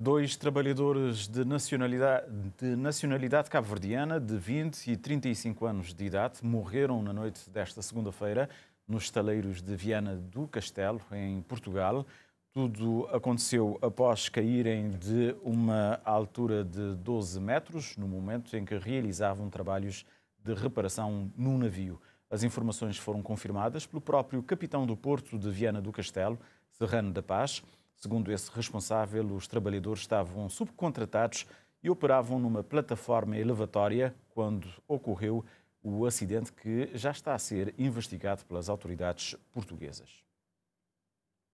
Dois trabalhadores de nacionalidade, de nacionalidade cabo-verdiana de 20 e 35 anos de idade morreram na noite desta segunda-feira nos estaleiros de Viana do Castelo, em Portugal. Tudo aconteceu após caírem de uma altura de 12 metros, no momento em que realizavam trabalhos de reparação num navio. As informações foram confirmadas pelo próprio capitão do Porto de Viana do Castelo, Serrano da Paz. Segundo esse responsável, os trabalhadores estavam subcontratados e operavam numa plataforma elevatória quando ocorreu o acidente que já está a ser investigado pelas autoridades portuguesas.